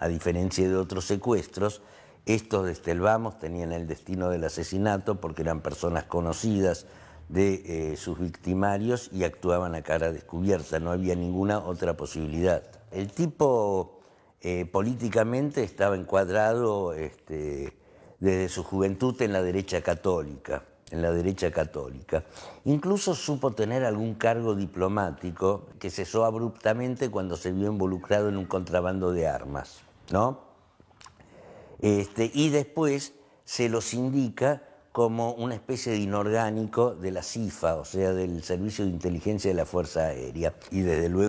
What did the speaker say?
a diferencia de otros secuestros, estos de Estelvamos tenían el destino del asesinato porque eran personas conocidas de eh, sus victimarios y actuaban a cara descubierta, no había ninguna otra posibilidad. El tipo eh, políticamente estaba encuadrado este, desde su juventud en la derecha católica, en la derecha católica. Incluso supo tener algún cargo diplomático que cesó abruptamente cuando se vio involucrado en un contrabando de armas. Este, y después se los indica como una especie de inorgánico de la CIFA, o sea, del Servicio de Inteligencia de la Fuerza Aérea. Y desde luego.